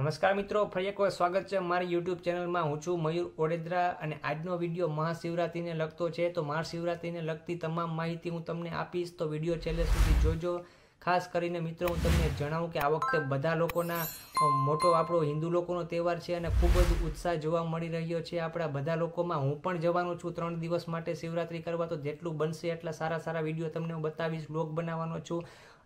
નમસ્કાર મિત્રો ફરી એકવાર સ્વાગત છે મારી યુટ્યુબ ચેનલમાં હું છું મયુર ઓડેદરા અને આજનો વિડીયો મહાશિવરાત્રિને લગતો છે તો મહાશિવરાત્રિને લગતી તમામ માહિતી હું તમને આપીશ તો વિડીયો છેલ્લે સુધી જોજો ખાસ કરીને મિત્રો હું તમને જણાવું કે આ વખતે બધા લોકોના મોટો આપણો હિન્દુ લોકોનો તહેવાર છે અને ખૂબ જ ઉત્સાહ જોવા મળી રહ્યો છે આપણા બધા લોકોમાં હું પણ જવાનું છું ત્રણ દિવસ માટે શિવરાત્રિ કરવા તો જેટલું બનશે એટલા સારા સારા વિડીયો તમને હું બતાવીશ બ્લોગ બનાવવાનો છું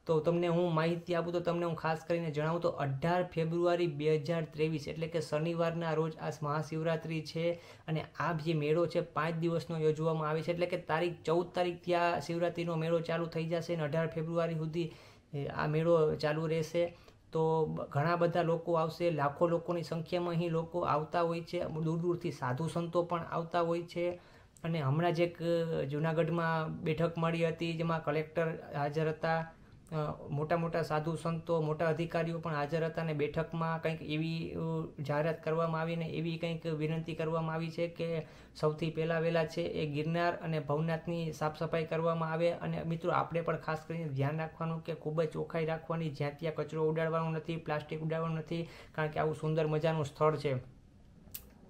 તો તમને હું માહિતી આપું તો તમને હું ખાસ કરીને જણાવું તો અઢાર ફેબ્રુઆરી બે હજાર ત્રેવીસ એટલે કે શનિવારના રોજ આ મહાશિવરાત્રિ છે અને આ જે મેળો છે પાંચ દિવસનો યોજવામાં આવે છે એટલે કે તારીખ ચૌદ તારીખથી આ શિવરાત્રિનો મેળો ચાલુ થઈ જશે અને અઢાર ફેબ્રુઆરી સુધી આ મેળો ચાલુ રહેશે તો ઘણા બધા લોકો આવશે લાખો લોકોની સંખ્યામાં અહીં લોકો આવતા હોય છે દૂર દૂરથી સાધુ સંતો પણ આવતા હોય છે અને હમણાં જ એક જૂનાગઢમાં બેઠક મળી હતી જેમાં કલેક્ટર હાજર હતા મોટા મોટા સાધુ સંતો મોટા અધિકારીઓ પણ હાજર હતા અને બેઠકમાં કંઈક એવી જાહેરાત કરવામાં આવી ને એવી કંઈક વિનંતી કરવામાં આવી છે કે સૌથી પહેલાં વહેલા છે એ ગિરનાર અને ભવનાથની સાફસફાઈ કરવામાં આવે અને મિત્રો આપણે પણ ખાસ કરીને ધ્યાન રાખવાનું કે ખૂબ જ ચોખ્ખાઈ રાખવાની જ્યાં ત્યાં કચરો ઉડાડવાનો નથી પ્લાસ્ટિક ઉડાડવાનું નથી કારણ કે આવું સુંદર મજાનું સ્થળ છે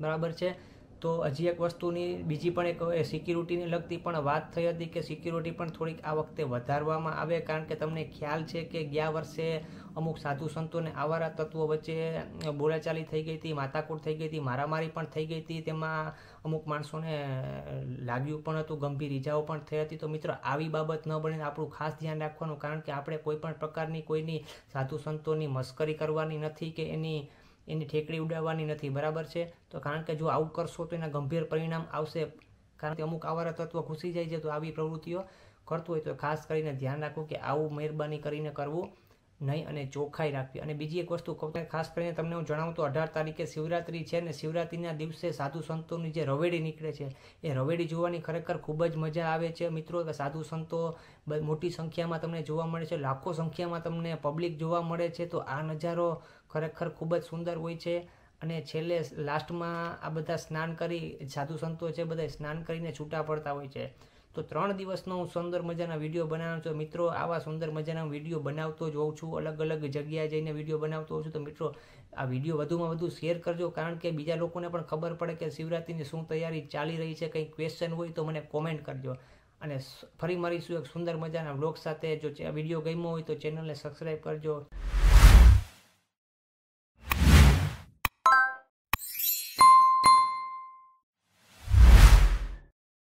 બરાબર છે તો હજી એક વસ્તુની બીજી પણ એક સિક્યુરિટીને લગતી પણ વાત થઈ હતી કે સિક્યુરિટી પણ થોડીક આ વખતે વધારવામાં આવે કારણ કે તમને ખ્યાલ છે કે ગયા વર્ષે અમુક સાધુ સંતોને આવારા તત્વો વચ્ચે બોલાચાલી થઈ ગઈ હતી માતાકૂટ થઈ ગઈ હતી મારામારી પણ થઈ ગઈ હતી તેમાં અમુક માણસોને લાગ્યું પણ હતું ગંભીર ઈજાઓ પણ થઈ હતી તો મિત્રો આવી બાબત ન બને આપણું ખાસ ધ્યાન રાખવાનું કારણ કે આપણે કોઈ પણ પ્રકારની કોઈની સાધુ સંતોની મશ્કરી કરવાની નથી કે એની એની ઠેકડી ઉડાવવાની નથી બરાબર છે તો કારણ કે જો આવું કરશો તો એના ગંભીર પરિણામ આવશે કારણ કે અમુક આવારા તત્વો ઘૂસી જાય છે તો આવી પ્રવૃત્તિઓ કરતું હોય તો ખાસ કરીને ધ્યાન રાખવું કે આવું મહેરબાની કરીને કરવું નહીં અને ચોખ્ખાઈ રાખવી અને બીજી એક વસ્તુ કહું ખાસ કરીને તમને હું જણાવું તો અઢાર તારીખે શિવરાત્રિ છે ને શિવરાત્રિના દિવસે સાધુ સંતોની જે રવેડી નીકળે છે એ રવેડી જોવાની ખરેખર ખૂબ જ મજા આવે છે મિત્રો સાધુ સંતો મોટી સંખ્યામાં તમને જોવા મળે છે લાખો સંખ્યામાં તમને પબ્લિક જોવા મળે છે તો આ નજારો ખરેખર ખૂબ જ સુંદર હોય છે અને છેલ્લે લાસ્ટમાં આ બધા સ્નાન કરી સાધુ સંતો છે બધા સ્નાન કરીને છૂટા પડતા હોય છે તો ત્રણ દિવસનો હું સુંદર મજાના વિડીયો બનાવું છું મિત્રો આવા સુંદર મજાના વિડીયો બનાવતો જ હોઉં છું અલગ અલગ જગ્યાએ જઈને વિડીયો બનાવતો હોઉં છું તો મિત્રો આ વિડીયો વધુમાં વધુ શેર કરજો કારણ કે બીજા લોકોને પણ ખબર પડે કે શિવરાત્રિની શું તૈયારી ચાલી રહી છે કંઈ ક્વેશ્ચન હોય તો મને કોમેન્ટ કરજો અને ફરી મળીશું એક સુંદર મજાના બ્લોગ સાથે જો વિડીયો ગમ્યો હોય તો ચેનલને સબસ્ક્રાઈબ કરજો